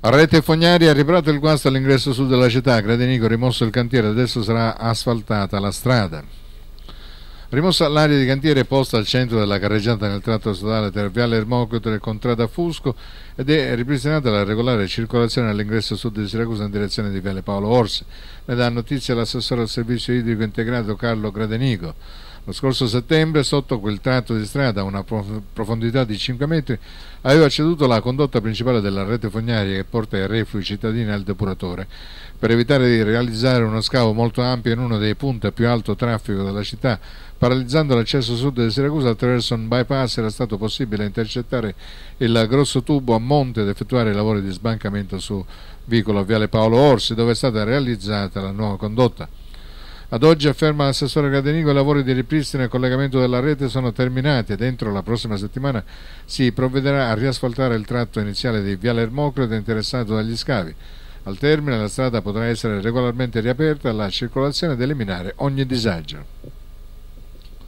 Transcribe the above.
A Rete fognaria è arrivato il guasto all'ingresso sud della città, Gradenico rimosso il cantiere, adesso sarà asfaltata la strada. Rimossa l'area di cantiere posta al centro della carreggiata nel tratto stradale tra Viale Ermocotere e Contrada Fusco ed è ripristinata la regolare circolazione all'ingresso sud di Siracusa in direzione di Viale Paolo Orsi. Ne dà notizia l'assessore al servizio idrico integrato Carlo Gradenico. Lo scorso settembre, sotto quel tratto di strada a una profondità di 5 metri, aveva ceduto la condotta principale della rete fognaria che porta i reflui cittadini al depuratore. Per evitare di realizzare uno scavo molto ampio in uno dei punti a più alto traffico della città, paralizzando l'accesso sud di Siracusa attraverso un bypass, era stato possibile intercettare il grosso tubo a monte ed effettuare i lavori di sbancamento su vicolo a Viale Paolo Orsi, dove è stata realizzata la nuova condotta. Ad oggi, afferma l'assessore Gradenigo, i lavori di ripristino e collegamento della rete sono terminati ed entro la prossima settimana si provvederà a riasfaltare il tratto iniziale di Viale Ermocrate interessato dagli scavi. Al termine la strada potrà essere regolarmente riaperta alla circolazione ed eliminare ogni disagio.